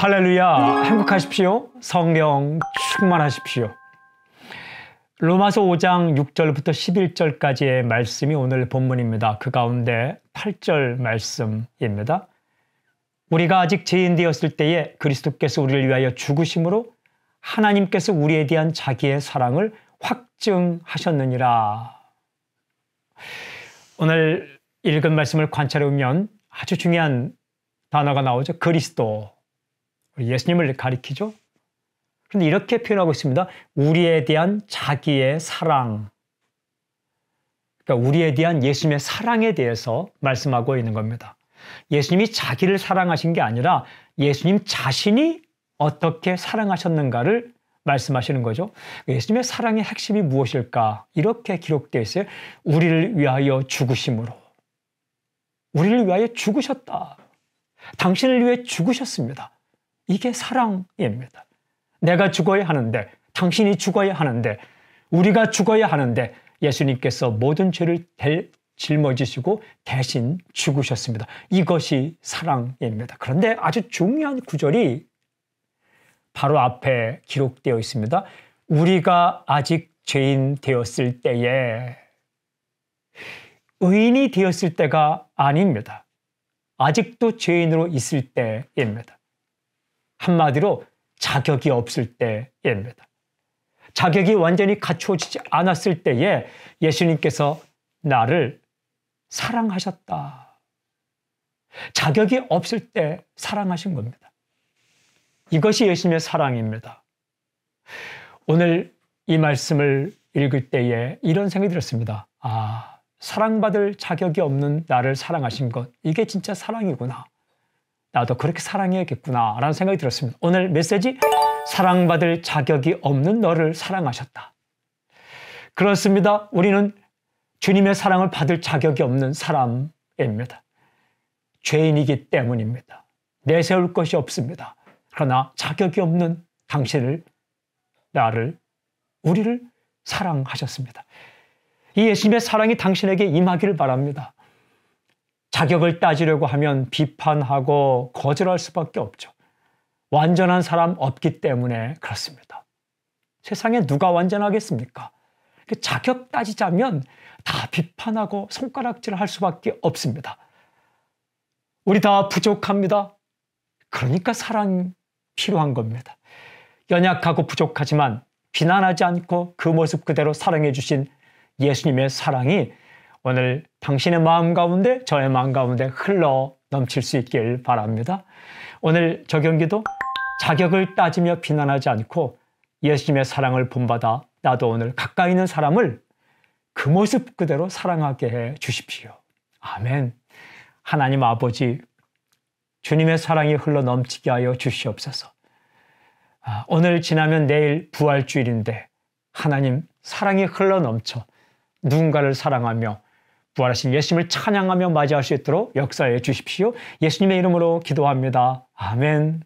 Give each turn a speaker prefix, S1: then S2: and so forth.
S1: 할렐루야 행복하십시오 성령 충만하십시오 로마서 5장 6절부터 11절까지의 말씀이 오늘 본문입니다 그 가운데 8절 말씀입니다 우리가 아직 죄인 되었을 때에 그리스도께서 우리를 위하여 죽으심으로 하나님께서 우리에 대한 자기의 사랑을 확증하셨느니라 오늘 읽은 말씀을 관찰해 보면 아주 중요한 단어가 나오죠 그리스도 예수님을 가리키죠. 그런데 이렇게 표현하고 있습니다. 우리에 대한 자기의 사랑. 그러니까 우리에 대한 예수님의 사랑에 대해서 말씀하고 있는 겁니다. 예수님이 자기를 사랑하신 게 아니라 예수님 자신이 어떻게 사랑하셨는가를 말씀하시는 거죠. 예수님의 사랑의 핵심이 무엇일까? 이렇게 기록되어 있어요. 우리를 위하여 죽으심으로. 우리를 위하여 죽으셨다. 당신을 위해 죽으셨습니다. 이게 사랑입니다. 내가 죽어야 하는데, 당신이 죽어야 하는데, 우리가 죽어야 하는데, 예수님께서 모든 죄를 대, 짊어지시고 대신 죽으셨습니다. 이것이 사랑입니다. 그런데 아주 중요한 구절이 바로 앞에 기록되어 있습니다. 우리가 아직 죄인 되었을 때에 의인이 되었을 때가 아닙니다. 아직도 죄인으로 있을 때입니다. 한마디로 자격이 없을 때입니다. 자격이 완전히 갖추어지지 않았을 때에 예수님께서 나를 사랑하셨다. 자격이 없을 때 사랑하신 겁니다. 이것이 예수님의 사랑입니다. 오늘 이 말씀을 읽을 때에 이런 생각이 들었습니다. 아, 사랑받을 자격이 없는 나를 사랑하신 것, 이게 진짜 사랑이구나. 나도 그렇게 사랑해야겠구나라는 생각이 들었습니다. 오늘 메시지 사랑받을 자격이 없는 너를 사랑하셨다. 그렇습니다. 우리는 주님의 사랑을 받을 자격이 없는 사람입니다. 죄인이기 때문입니다. 내세울 것이 없습니다. 그러나 자격이 없는 당신을 나를 우리를 사랑하셨습니다. 이 예수님의 사랑이 당신에게 임하기를 바랍니다. 자격을 따지려고 하면 비판하고 거절할 수밖에 없죠. 완전한 사람 없기 때문에 그렇습니다. 세상에 누가 완전하겠습니까? 그 자격 따지자면 다 비판하고 손가락질을 할 수밖에 없습니다. 우리 다 부족합니다. 그러니까 사랑이 필요한 겁니다. 연약하고 부족하지만 비난하지 않고 그 모습 그대로 사랑해 주신 예수님의 사랑이 오늘 당신의 마음 가운데 저의 마음 가운데 흘러 넘칠 수 있길 바랍니다. 오늘 저경기도 자격을 따지며 비난하지 않고 예수님의 사랑을 본받아 나도 오늘 가까이 있는 사람을 그 모습 그대로 사랑하게 해 주십시오. 아멘. 하나님 아버지, 주님의 사랑이 흘러 넘치게 하여 주시옵소서. 아, 오늘 지나면 내일 부활주일인데 하나님 사랑이 흘러 넘쳐 누군가를 사랑하며 부활하신 예수님을 찬양하며 맞이할 수 있도록 역사해 주십시오. 예수님의 이름으로 기도합니다. 아멘.